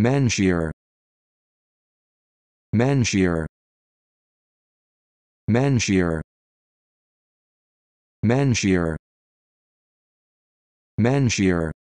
Manjshir Manjshir Manjshir Manjshir Manjshir